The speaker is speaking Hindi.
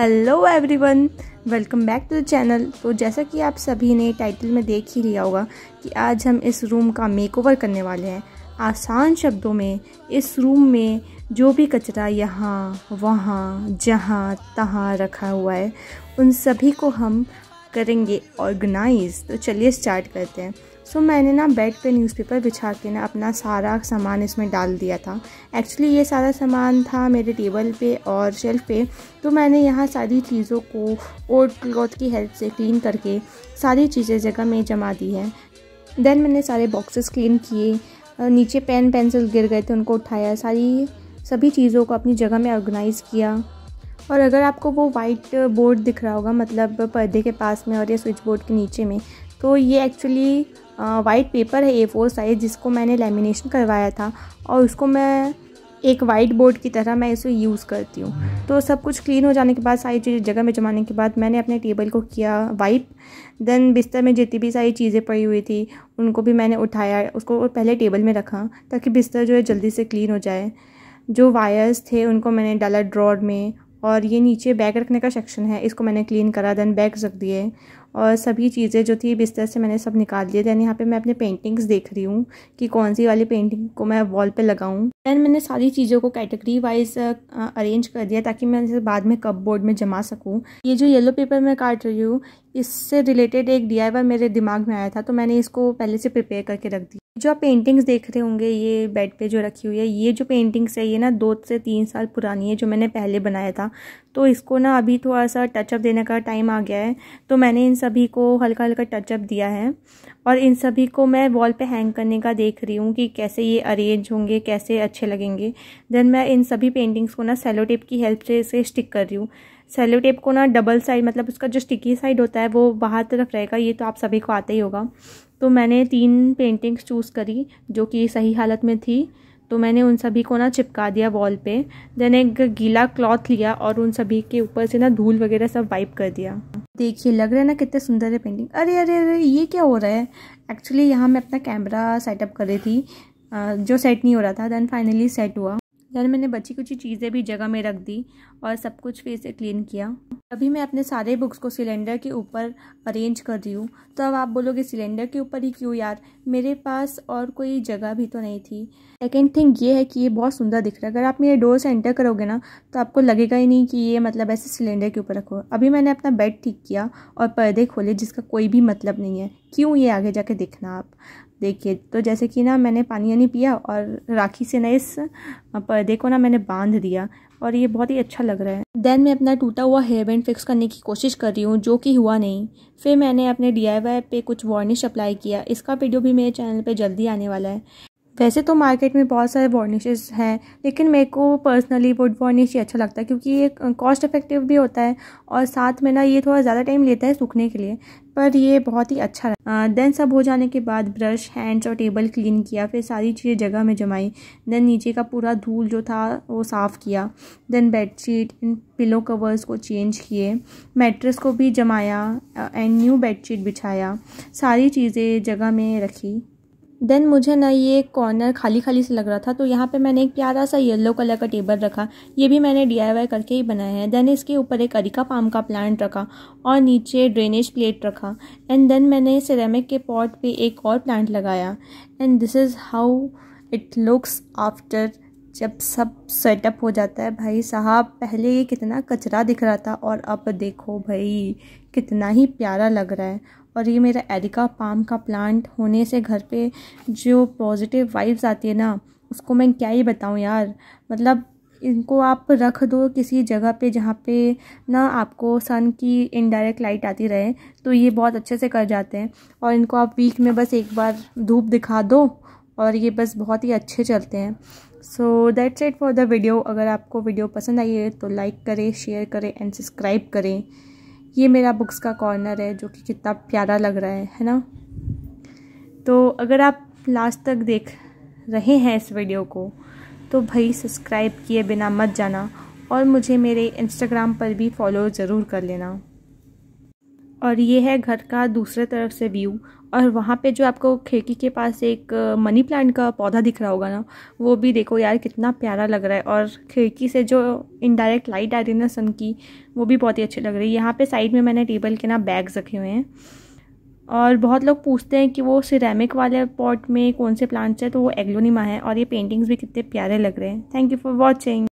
hello everyone welcome back to the channel तो जैसा कि आप सभी ने टाइटल में देख ही लिया होगा कि आज हम इस रूम का मेकओवर करने वाले हैं आसान शब्दों में इस रूम में जो भी कचरा यहाँ वहाँ जहाँ तहाँ रखा हुआ है उन सभी को हम करेंगे ऑर्गेनाइज तो चलिए स्टार्ट करते हैं सो so, मैंने ना बेड पे न्यूज़पेपर बिछा के ना अपना सारा सामान इसमें डाल दिया था एक्चुअली ये सारा सामान था मेरे टेबल पे और शेल्फ पे तो मैंने यहाँ सारी चीज़ों को ओट क्लॉथ की हेल्प से क्लीन करके सारी चीज़ें जगह में जमा दी है देन मैंने सारे बॉक्सेस क्लीन किए नीचे पेन पेंसिल गिर गए थे उनको उठाया सारी सभी चीज़ों को अपनी जगह में ऑर्गेनाइज़ किया और अगर आपको वो वाइट बोर्ड दिख रहा होगा मतलब पर्दे के पास में और ये स्विच बोर्ड के नीचे में तो ये एक्चुअली वाइट पेपर है ए फोर साइज़ जिसको मैंने लेमिनेशन करवाया था और उसको मैं एक वाइट बोर्ड की तरह मैं इसे यूज़ करती हूँ तो सब कुछ क्लीन हो जाने के बाद सारी चीज़ें जगह में जमाने के बाद मैंने अपने टेबल को किया वाइप देन बिस्तर में जितनी भी सारी चीज़ें पड़ी हुई थी उनको भी मैंने उठाया उसको पहले टेबल में रखा ताकि बिस्तर जो है जल्दी से क्लीन हो जाए जो वायर्स थे उनको मैंने डाला ड्रॉर में और ये नीचे बैग रखने का सेक्शन है इसको मैंने क्लीन करा देन बैग रख दिए और सभी चीज़ें जो थी बिस्तर से मैंने सब निकाल दिया दैन यहाँ पे मैं अपने पेंटिंग्स देख रही हूँ कि कौन सी वाली पेंटिंग को मैं वॉल पे लगाऊँ दैन मैंने सारी चीज़ों को कैटेगरी वाइज अरेंज कर दिया ताकि मैं इसे बाद में कप बोर्ड में जमा सकूँ ये जो येलो पेपर मैं काट रही हूँ इससे रिलेटेड एक डी मेरे दिमाग में आया था तो मैंने इसको पहले से प्रिपेयर करके रख दी जो आप पेंटिंग्स देख रहे होंगे ये बेड पे जो रखी हुई है ये जो पेंटिंग्स है ये ना दो से तीन साल पुरानी है जो मैंने पहले बनाया था तो इसको ना अभी थोड़ा सा टचअप देने का टाइम आ गया है तो मैंने इन सभी को हल्का हल्का टचअप दिया है और इन सभी को मैं वॉल पे हैंग करने का देख रही हूँ कि कैसे ये अरेंज होंगे कैसे अच्छे लगेंगे देन मैं इन सभी पेंटिंग्स को ना सेलो टेप की हेल्प से इसे स्टिक कर रही हूँ सेलो टेप को ना डबल साइड मतलब उसका जो स्टिकी साइड होता है वो बाहर तरफ रहेगा ये तो आप सभी को आता ही होगा तो मैंने तीन पेंटिंग्स चूज़ करी जो कि सही हालत में थी तो मैंने उन सभी को ना चिपका दिया वॉल पे देन एक गीला क्लॉथ लिया और उन सभी के ऊपर से ना धूल वगैरह सब वाइप कर दिया देखिए लग रहा है ना कितने सुंदर है पेंटिंग अरे अरे अरे ये क्या हो रहा है एक्चुअली यहाँ मैं अपना कैमरा सेटअप कर रही थी जो सेट नहीं हो रहा था देन फाइनली सेट हुआ दैन मैंने बची कुछ चीज़ें भी जगह में रख दी और सब कुछ फिर से क्लीन किया अभी मैं अपने सारे बुक्स को सिलेंडर के ऊपर अरेंज कर रही हूँ तो अब आप बोलोगे सिलेंडर के ऊपर ही क्यों यार मेरे पास और कोई जगह भी तो नहीं थी सेकेंड थिंग ये है कि ये बहुत सुंदर दिख रहा है अगर आप मेरे डोर से एंटर करोगे ना तो आपको लगेगा ही नहीं कि ये मतलब ऐसे सिलेंडर के ऊपर रखो अभी मैंने अपना बेड ठीक किया और पर्दे खोले जिसका कोई भी मतलब नहीं है क्यों ये आगे जाके देखना आप देखिए तो जैसे कि ना मैंने पानी यानी पिया और राखी से ना इस पर्दे को ना मैंने बांध दिया और ये बहुत ही अच्छा लग रहा है देन मैं अपना टूटा हुआ हेयर बैंड फिक्स करने की कोशिश कर रही हूँ जो कि हुआ नहीं फिर मैंने अपने डी पे कुछ वार्निश अप्लाई किया इसका वीडियो भी मेरे चैनल पे जल्दी आने वाला है वैसे तो मार्केट में बहुत सारे वार्निशेस हैं लेकिन मेरे को पर्सनली वुड वार्निश ही अच्छा लगता है क्योंकि ये कॉस्ट इफ़ेक्टिव भी होता है और साथ में ना ये थोड़ा ज़्यादा टाइम लेता है सूखने के लिए पर ये बहुत ही अच्छा रहा देन सब हो जाने के बाद ब्रश हैंड्स और टेबल क्लीन किया फिर सारी चीज़ें जगह में जमाई देन नीचे का पूरा धूल जो था वो साफ़ किया देन बेडशीट इन पिलो कवर्स को चेंज किए मैट्रेस को भी जमाया एंड न्यू बेडशीट बिछाया सारी चीज़ें जगह में रखी देन मुझे ना ये कॉर्नर खाली खाली से लग रहा था तो यहाँ पे मैंने एक प्यारा सा येलो कलर का टेबल रखा ये भी मैंने डीआईवाई करके ही बनाया है देन इसके ऊपर एक अरिका पाम का प्लांट रखा और नीचे ड्रेनेज प्लेट रखा एंड देन मैंने सिरेमिक के पॉट पे एक और प्लांट लगाया and this is how it looks after जब सब सेटअप हो जाता है भाई साहब पहले ये कितना कचरा दिख रहा था और अब देखो भाई कितना ही प्यारा लग रहा है और ये मेरा एरिका पाम का प्लांट होने से घर पे जो पॉजिटिव वाइब्स आती है ना उसको मैं क्या ही बताऊँ यार मतलब इनको आप रख दो किसी जगह पे जहाँ पे ना आपको सन की इनडायरेक्ट लाइट आती रहे तो ये बहुत अच्छे से कर जाते हैं और इनको आप वीक में बस एक बार धूप दिखा दो और ये बस बहुत ही अच्छे चलते हैं so that's it for the video अगर आपको वीडियो पसंद आई है तो लाइक करें शेयर करें एंड सब्सक्राइब करें ये मेरा बुक्स का कॉर्नर है जो कि कितना प्यारा लग रहा है है ना तो अगर आप लास्ट तक देख रहे हैं इस वीडियो को तो भाई सब्सक्राइब किए बिना मत जाना और मुझे मेरे इंस्टाग्राम पर भी फॉलो ज़रूर कर लेना और ये है घर का दूसरे तरफ से व्यू और वहाँ पे जो आपको खिड़की के पास एक मनी प्लांट का पौधा दिख रहा होगा ना वो भी देखो यार कितना प्यारा लग रहा है और खिड़की से जो इनडायरेक्ट लाइट आ रही है ना सन की वो भी बहुत ही अच्छी लग रही है यहाँ पे साइड में मैंने टेबल के ना बैग्स रखे हुए हैं और बहुत लोग पूछते हैं कि वो सिरेमिक वाले पॉट में कौन से प्लांट्स हैं तो वो एग्लोनिमा है और ये पेंटिंग्स भी कितने प्यारे लग रहे हैं थैंक यू फॉर वॉचिंग